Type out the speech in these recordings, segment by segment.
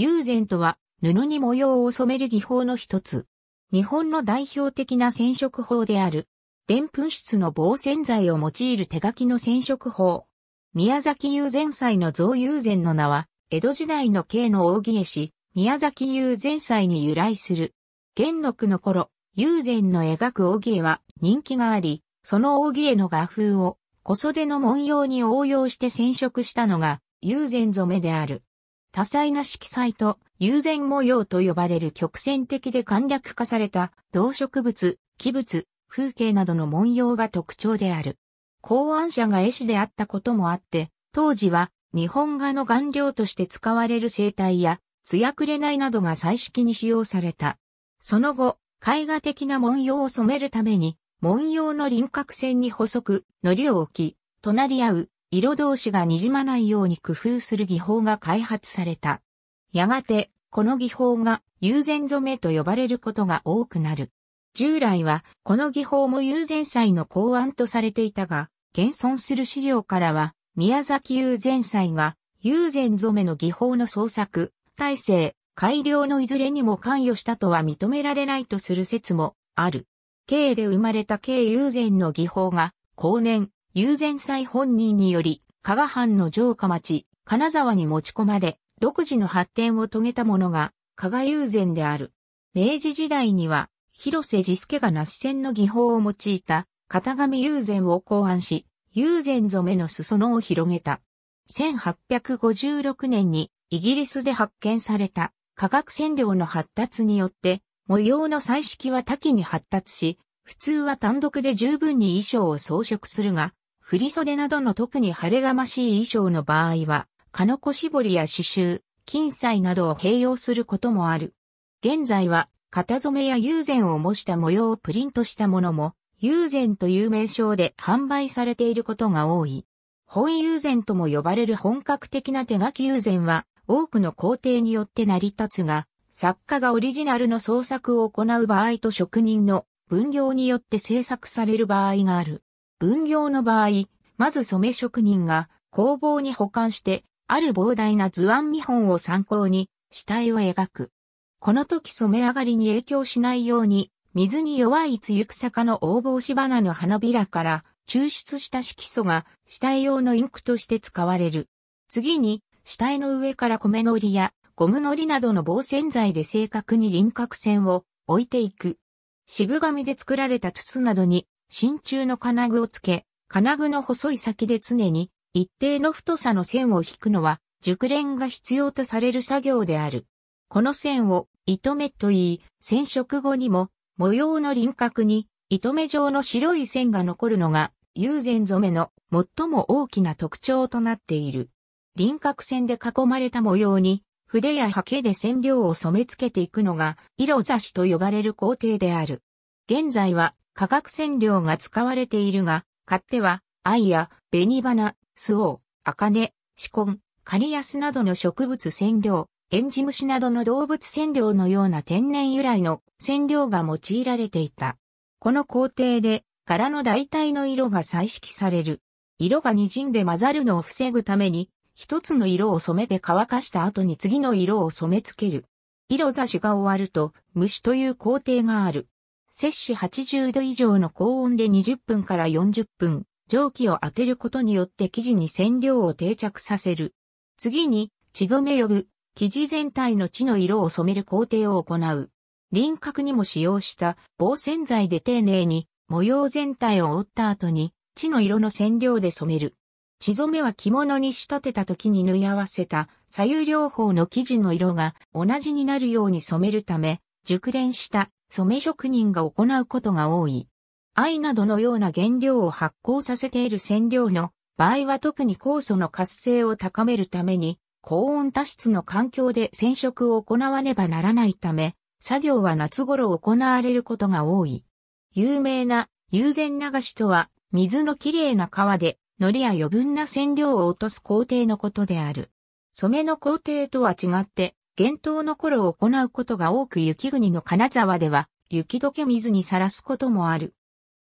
友禅とは、布に模様を染める技法の一つ。日本の代表的な染色法である。澱粉質の防染剤を用いる手書きの染色法。宮崎友禅祭の造友禅の名は、江戸時代の慶の大木絵師、宮崎友禅祭に由来する。元禄の頃、友禅の描く大木絵は人気があり、その大木絵の画風を、小袖の文様に応用して染色したのが、友禅染めである。多彩な色彩と友禅模様と呼ばれる曲線的で簡略化された動植物、器物、風景などの文様が特徴である。考案者が絵師であったこともあって、当時は日本画の顔料として使われる生態や、艶いなどが彩色に使用された。その後、絵画的な文様を染めるために、文様の輪郭線に細く、糊を置き、隣り合う色同士が滲まないように工夫する技法が開発された。やがて、この技法が友禅染めと呼ばれることが多くなる。従来は、この技法も友禅祭の考案とされていたが、現存する資料からは、宮崎友禅祭が、友禅染めの技法の創作、体制、改良のいずれにも関与したとは認められないとする説もある。慶で生まれた慶友禅の技法が、後年、友禅祭本人により、加賀藩の城下町、金沢に持ち込まれ、独自の発展を遂げたものが、加賀友禅である。明治時代には、広瀬治助が那須線の技法を用いた、型紙友禅を考案し、友禅染めの裾野を広げた。1856年に、イギリスで発見された、化学染料の発達によって、模様の彩色は多岐に発達し、普通は単独で十分に衣装を装飾するが、振袖などの特に晴れがましい衣装の場合は、かの子絞りや刺繍、金彩などを併用することもある。現在は、型染めや友禅を模した模様をプリントしたものも、友禅という名称で販売されていることが多い。本友禅とも呼ばれる本格的な手書き友禅は、多くの工程によって成り立つが、作家がオリジナルの創作を行う場合と職人の分業によって制作される場合がある。分業の場合、まず染め職人が工房に保管して、ある膨大な図案見本を参考に、死体を描く。この時染め上がりに影響しないように、水に弱い露草科の大帽子花の花びらから抽出した色素が死体用のインクとして使われる。次に、死体の上から米のりやゴムのりなどの防染剤で正確に輪郭線を置いていく。渋紙で作られた筒などに真鍮の金具をつけ、金具の細い先で常に一定の太さの線を引くのは熟練が必要とされる作業である。この線を糸目といい、染色後にも模様の輪郭に糸目状の白い線が残るのが友禅染めの最も大きな特徴となっている。輪郭線で囲まれた模様に筆や刷毛で染料を染め付けていくのが色差しと呼ばれる工程である。現在は化学染料が使われているが、買っては、藍や紅花、スオウ、アカネ、シコン、カリヤスなどの植物染料、エンジムシなどの動物染料のような天然由来の染料が用いられていた。この工程で柄の大体の色が彩色される。色が滲んで混ざるのを防ぐために、一つの色を染めて乾かした後に次の色を染め付ける。色差しが終わると、虫という工程がある。摂氏80度以上の高温で20分から40分、蒸気を当てることによって生地に染料を定着させる。次に、地染め呼ぶ、生地全体の地の色を染める工程を行う。輪郭にも使用した防染剤で丁寧に模様全体を覆った後に、地の色の染料で染める。地染めは着物に仕立てた時に縫い合わせた左右両方の生地の色が同じになるように染めるため、熟練した染め職人が行うことが多い。藍などのような原料を発酵させている染料の場合は特に酵素の活性を高めるために高温多湿の環境で染色を行わねばならないため、作業は夏頃行われることが多い。有名な友禅流しとは水のきれいな川で糊や余分な染料を落とす工程のことである。染めの工程とは違って厳冬の頃を行うことが多く雪国の金沢では、雪解け水にさらすこともある。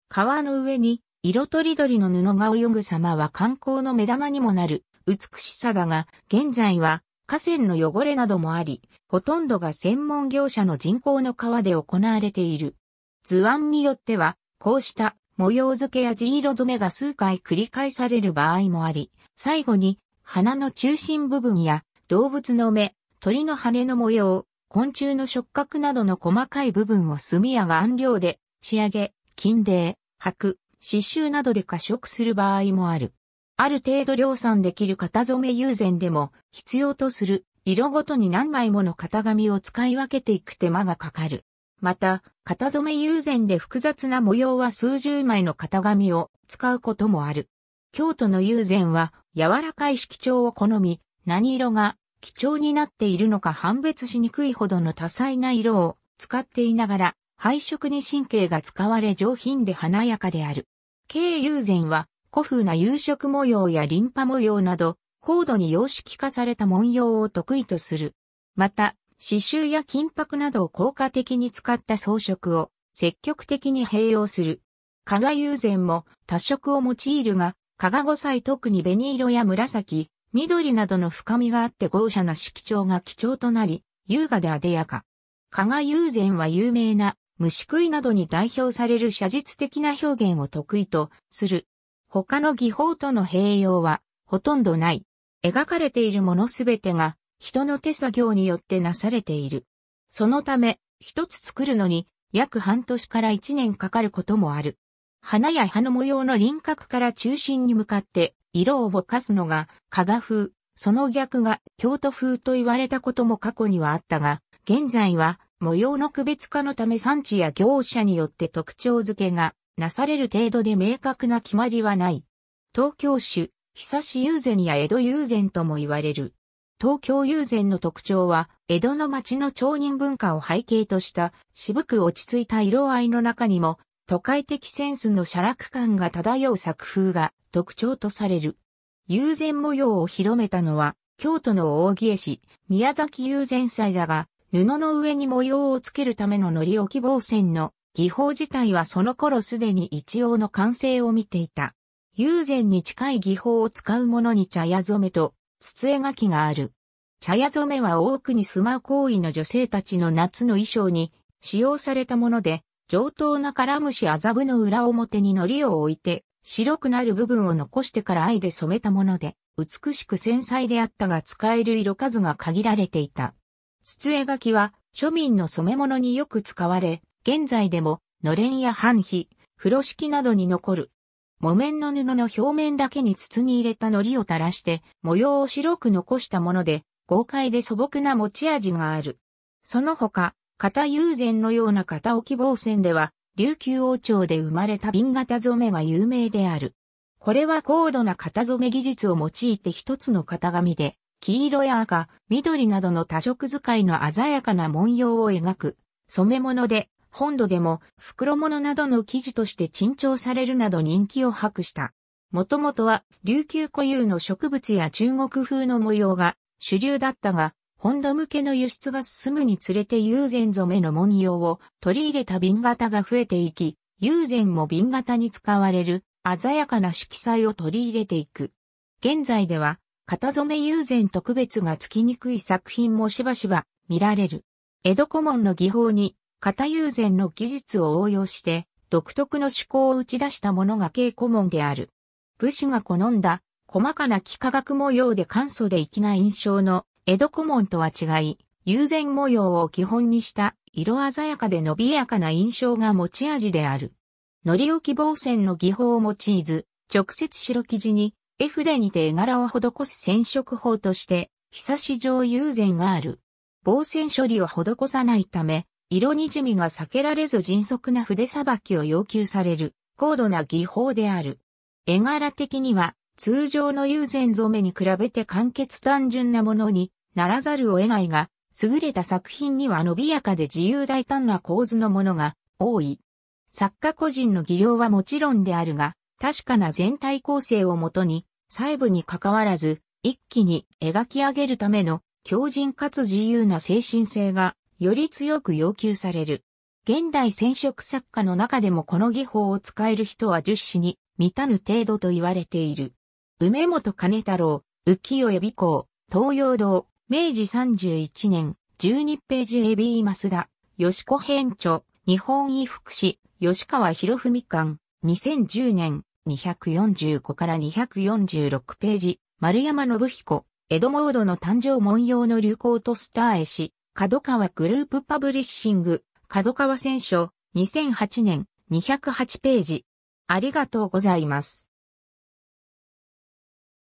川の上に、色とりどりの布が泳ぐ様は観光の目玉にもなる、美しさだが、現在は、河川の汚れなどもあり、ほとんどが専門業者の人工の川で行われている。図案によっては、こうした模様付けや地色染めが数回繰り返される場合もあり、最後に花の中心部分や動物の目、鳥の羽の模様、昆虫の触覚などの細かい部分を炭や顔料で仕上げ、金泥、白、刺繍などで過色する場合もある。ある程度量産できる型染め友禅でも必要とする色ごとに何枚もの型紙を使い分けていく手間がかかる。また、型染め友禅で複雑な模様は数十枚の型紙を使うこともある。京都の友禅は柔らかい色調を好み、何色が貴重になっているのか判別しにくいほどの多彩な色を使っていながら、配色に神経が使われ上品で華やかである。慶友禅は古風な夕食模様やリンパ模様など、高度に様式化された文様を得意とする。また、刺繍や金箔などを効果的に使った装飾を積極的に併用する。加賀友禅も多色を用いるが、加賀五歳特に紅色や紫、緑などの深みがあって豪奢な色調が基調となり、優雅であでやか。加賀友禅は有名な虫食いなどに代表される写実的な表現を得意とする。他の技法との併用はほとんどない。描かれているものすべてが人の手作業によってなされている。そのため、一つ作るのに約半年から一年かかることもある。花や葉の模様の輪郭から中心に向かって色をぼかすのが加賀風、その逆が京都風と言われたことも過去にはあったが、現在は模様の区別化のため産地や業者によって特徴付けがなされる程度で明確な決まりはない。東京種、久し友禅や江戸友禅とも言われる。東京友禅の特徴は、江戸の町の町人文化を背景とした、渋く落ち着いた色合いの中にも、都会的センスの写楽感が漂う作風が特徴とされる。友禅模様を広めたのは、京都の大木市、宮崎友禅祭だが、布の上に模様をつけるための糊置き防線の技法自体はその頃すでに一応の完成を見ていた。友禅に近い技法を使うものに茶屋染めと筒絵書きがある。茶屋染めは多くに住まう行為の女性たちの夏の衣装に使用されたもので、上等なカラムシ麻布の裏表に糊を置いて、白くなる部分を残してから藍で染めたもので、美しく繊細であったが使える色数が限られていた。筒絵描きは庶民の染め物によく使われ、現在でものれんや半皮、風呂敷などに残る。木綿の布の表面だけに筒に入れた糊を垂らして模様を白く残したもので、豪快で素朴な持ち味がある。その他、片友禅のような片置防線では、琉球王朝で生まれた瓶型染めが有名である。これは高度な型染め技術を用いて一つの型紙で、黄色や赤、緑などの多色使いの鮮やかな文様を描く、染め物で、本土でも袋物などの生地として珍重されるなど人気を博した。もともとは琉球固有の植物や中国風の模様が主流だったが、ホンダ向けの輸出が進むにつれて友禅染めの文様を取り入れた瓶型が増えていき、友禅も瓶型に使われる鮮やかな色彩を取り入れていく。現在では、型染め友禅特別がつきにくい作品もしばしば見られる。江戸古門の技法に、型友禅の技術を応用して、独特の趣向を打ち出したものが軽古門である。武士が好んだ細かな幾何学模様で簡素で粋な印象の江戸古門とは違い、友禅模様を基本にした色鮮やかで伸びやかな印象が持ち味である。糊り置き防線の技法を用いず、直接白生地に絵筆にて絵柄を施す染色法として、久し上友禅がある。防線処理は施さないため、色にじみが避けられず迅速な筆さばきを要求される、高度な技法である。絵柄的には、通常の友禅染めに比べて簡潔単純なものにならざるを得ないが、優れた作品には伸びやかで自由大胆な構図のものが多い。作家個人の技量はもちろんであるが、確かな全体構成をもとに、細部に関わらず、一気に描き上げるための強靭かつ自由な精神性がより強く要求される。現代染色作家の中でもこの技法を使える人は十死に満たぬ程度と言われている。梅本兼太郎、浮世絵美子、東洋堂、明治31年、12ページマス増田、吉子編著、日本医福祉、吉川博文館、2010年、245から246ページ、丸山信彦、江戸モードの誕生文様の流行とスター絵師、角川グループパブリッシング、角川選書、2008年、208ページ。ありがとうございます。